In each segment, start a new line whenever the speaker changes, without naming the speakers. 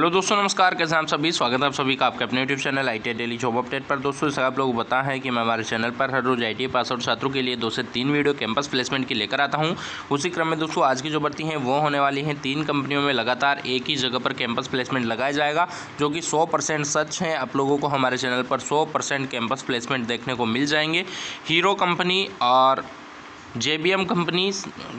hello दोस्तों नमस्कार कैसे हैं आप सभी स्वागत है आप सभी का आपके अपने YouTube channel I T daily job update पर दोस्तों जैसे आप लोग बता है कि मैं हमारे चैनल पर हर रोज आई पास आउट छात्रों के लिए दो से तीन वीडियो कैंपस प्लेसमेंट की लेकर आता हूं उसी क्रम में दोस्तों आज की जो भर्ती हैं वो होने वाली हैं तीन कंपनियों में लगातार एक ही जगह पर कैंपस प्लेसमेंट लगाया जाएगा जो कि सौ सच है आप लोगों को हमारे चैनल पर सौ कैंपस प्लेसमेंट देखने को मिल जाएंगे हीरो कंपनी और जे बी एम कंपनी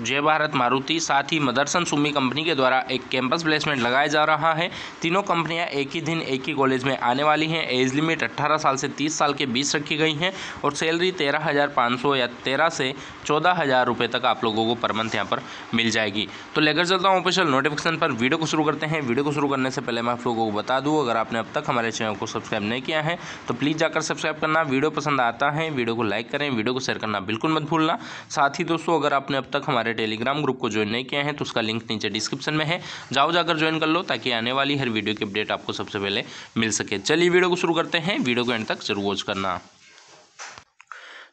जय भारत मारुति साथ ही मदरसन सुमी कंपनी के द्वारा एक कैंपस प्लेसमेंट लगाया जा रहा है तीनों कंपनियां एक ही दिन एक ही कॉलेज में आने वाली हैं एज लिमिट 18 साल से 30 साल के बीच रखी गई हैं और सैलरी 13,500 या 13 से चौदह हज़ार रुपये तक आप लोगों को पर मंथ यहाँ पर मिल जाएगी तो लेकर चलता हूँ ऑफिशियल नोटिफिकेशन पर वीडियो को शुरू करते हैं वीडियो को शुरू करने से पहले मैं आप लोगों को बता दूँ अगर आपने अब तक हमारे चैनल को सब्सक्राइब नहीं किया है तो प्लीज़ जाकर सब्सक्राइब करना वीडियो पसंद आता है वीडियो को लाइक करें वीडियो को शेयर करना बिल्कुल मत भूलना साथ ही दोस्तों अगर आपने अब तक हमारे टेलीग्राम ग्रुप को ज्वाइन नहीं किया है तो उसका लिंक नीचे डिस्क्रिप्शन में है जाओ जाकर ज्वाइन कर लो ताकि आने वाली हर वीडियो की अपडेट आपको सबसे पहले मिल सके चलिए वीडियो को शुरू करते हैं वीडियो को एंड तक जरूर वॉच करना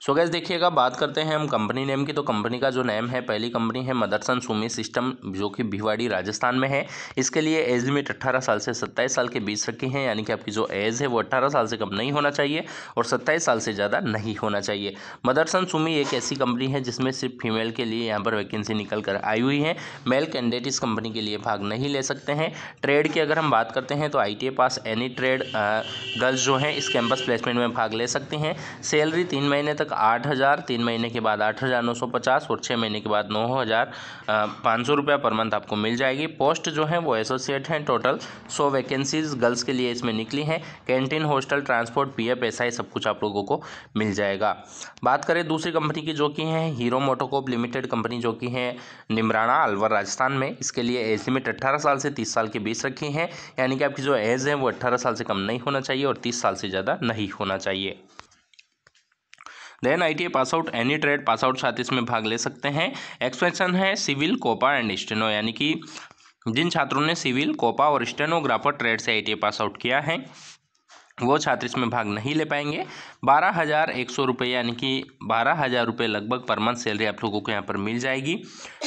सो गैस देखिएगा बात करते हैं हम कंपनी नेम की तो कंपनी का जो नेम है पहली कंपनी है मदरसन सुमी सिस्टम जो कि भिवाड़ी राजस्थान में है इसके लिए एज लिमिट अट्ठारह साल से सत्ताईस साल के बीच रखी है यानी कि आपकी जो एज है वो अट्ठारह साल से कम नहीं होना चाहिए और सत्ताईस साल से ज़्यादा नहीं होना चाहिए मदरसन सुमी एक ऐसी कंपनी है जिसमें सिर्फ फीमेल के लिए यहाँ पर वैकेंसी निकल कर आई हुई है मेल कैंडिडेट इस कंपनी के लिए भाग नहीं ले सकते हैं ट्रेड की अगर हम बात करते हैं तो I pass any trade girls जो हैं इस कैंपस प्लेसमेंट में भाग ले सकती हैं सैलरी तीन महीने तक आठ हज़ार तीन महीने के बाद आठ हज़ार नौ सौ पचास और छः महीने के बाद नौ हज़ार पाँच सौ रुपया पर मंथ आपको मिल जाएगी पोस्ट जो है वो एसोसिएट हैं टोटल सौ वैकेंसीज गर्ल्स के लिए इसमें निकली हैं canteen hostel transport P F ऐसा ही सब कुछ आप लोगों को मिल जाएगा बात करें दूसरी कंपनी की जो कि है हीरो मोटोकोप लिमिटेड कंपनी जो कि है निमराना अलवर राजस्थान में इसके लिए एज लिमिट अट्ठारह साल से तीस साल के बीच रखी है यानी कि आपकी जो एज है वो अट्ठारह साल से कम नहीं होना चाहिए और तीस साल से ज़्यादा नहीं होना चाहिए then ITI pass out any trade pass out साथ इसमें भाग ले सकते हैं एक्सपेंशन है सिविल कोपा एंड स्टेनो यानी कि जिन छात्रों ने सिविल कोपा और स्टेनोग्राफर ट्रेड से आई पास आउट किया है वो छात्र इसमें भाग नहीं ले पाएंगे बारह हज़ार एक सौ रुपये यानी कि बारह हज़ार रुपये लगभग पर मंथ सैलरी आप लोगों को यहाँ पर मिल जाएगी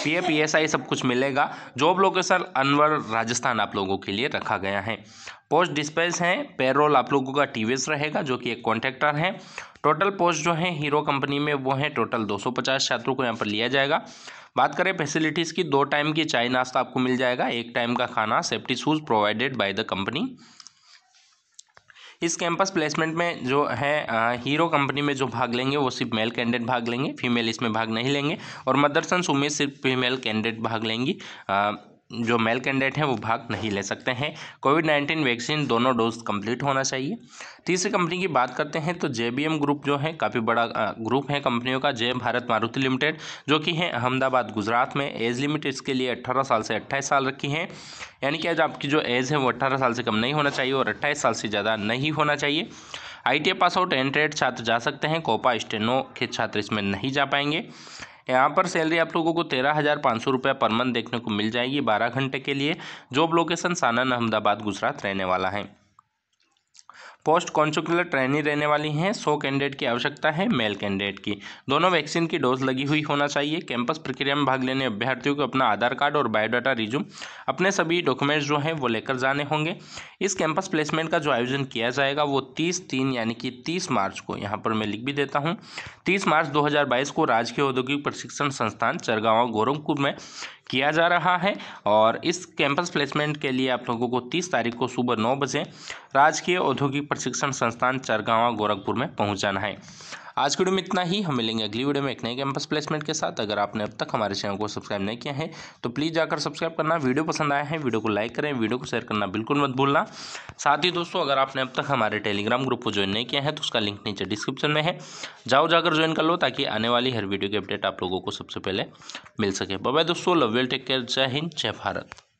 पी एफ एस आई सब कुछ मिलेगा जॉब लोकेशन अनवर राजस्थान आप लोगों के लिए रखा गया है पोस्ट डिस्पेंस हैं पेरोल आप लोगों का टी रहेगा जो कि एक कॉन्ट्रैक्टर है टोटल पोस्ट जो है हीरो कंपनी में वो है टोटल 250 छात्रों को यहाँ पर लिया जाएगा बात करें फैसिलिटीज़ की दो टाइम की चाय नाश्ता आपको मिल जाएगा एक टाइम का खाना safety shoes provided by the company इस कैंपस प्लेसमेंट में जो है आ, हीरो कंपनी में जो भाग लेंगे वो सिर्फ मेल कैंडिडेट भाग लेंगे फीमेल इसमें भाग नहीं लेंगे और मदरसन सुमे सिर्फ फीमेल कैंडिडेट भाग लेंगी आ, जो मेल कैंडिडेट हैं वो भाग नहीं ले सकते हैं कोविड नाइन्टीन वैक्सीन दोनों डोज कंप्लीट होना चाहिए तीसरी कंपनी की बात करते हैं तो जे ग्रुप जो है काफ़ी बड़ा ग्रुप है कंपनियों का जय भारत मारुति लिमिटेड जो कि है अहमदाबाद गुजरात में एज लिमिट इसके लिए अट्ठारह साल से अट्ठाईस साल रखी है यानी कि आज आपकी जो एज है वो अट्ठारह साल से कम नहीं होना चाहिए और अट्ठाईस साल से ज़्यादा नहीं होना चाहिए आई पास आउट एंट्रेड छात्र जा सकते हैं कोपा स्टेनो के छात्र इसमें नहीं जा पाएंगे यहाँ पर सैलरी आप लोगों को तेरह हज़ार पाँच सौ रुपये पर मंथ देखने को मिल जाएगी बारह घंटे के लिए जॉब लोकेशन सानन अहमदाबाद गुजरात रहने वाला है पोस्ट कॉन्सुकुलर ट्रेनी रहने वाली हैं सौ कैंडिडेट की आवश्यकता है मेल कैंडिडेट की दोनों वैक्सीन की डोज लगी हुई होना चाहिए कैंपस प्रक्रिया में भाग लेने अभ्यर्थियों को अपना आधार कार्ड और बायोडाटा रिज्यूम अपने सभी डॉक्यूमेंट्स जो हैं वो लेकर जाने होंगे इस कैंपस प्लेसमेंट का जो आयोजन किया जाएगा वो तीस तीन यानी कि तीस मार्च को यहाँ पर मैं लिख भी देता हूँ तीस मार्च दो को राजकीय औद्योगिक प्रशिक्षण संस्थान चरगावा गोरखपुर में किया जा रहा है और इस कैंपस प्लेसमेंट के लिए आप लोगों को तीस तारीख को सुबह नौ बजे राजकीय औद्योगिक प्रशिक्षण संस्थान चरगावा गोरखपुर में पहुँच जाना है आज की वीडियो में इतना ही हम मिलेंगे अगली वीडियो में एक नए कैंपस प्लेसमेंट के साथ अगर आपने अब तक हमारे चैनल को सब्सक्राइब नहीं किया है तो प्लीज़ जाकर सब्सक्राइब करना वीडियो पसंद आया है वीडियो को लाइक करें वीडियो को शेयर करना बिल्कुल मत भूलना साथ ही दोस्तों अगर आपने अब तक हमारे टेलीग्राम ग्रुप को ज्वाइन नहीं किया है तो उसका लिंक नीचे डिस्क्रिप्शन में है जाओ जाकर ज्वाइन कर लो ताकि आने वाली हर वीडियो की अपडेट आप लोगों को सबसे पहले मिल सके बाय दोस्तों लव वेल टेक केयर जय हिंद जय भारत